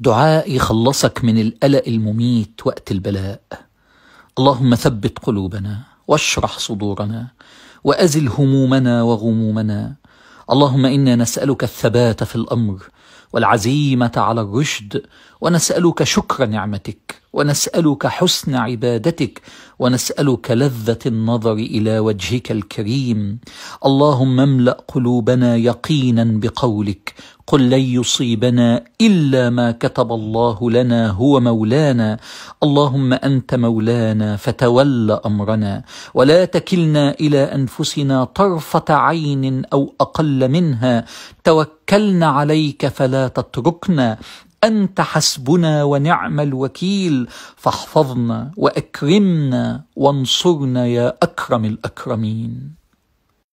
دعاء يخلصك من القلق المميت وقت البلاء اللهم ثبت قلوبنا واشرح صدورنا وازل همومنا وغمومنا اللهم إنا نسألك الثبات في الأمر والعزيمة على الرشد ونسألك شكر نعمتك ونسألك حسن عبادتك ونسألك لذة النظر إلى وجهك الكريم اللهم املأ قلوبنا يقينا بقولك قل لن يصيبنا إلا ما كتب الله لنا هو مولانا اللهم انت مولانا فتول امرنا ولا تكلنا الى انفسنا طرفه عين او اقل منها توكلنا عليك فلا تتركنا انت حسبنا ونعم الوكيل فاحفظنا واكرمنا وانصرنا يا اكرم الاكرمين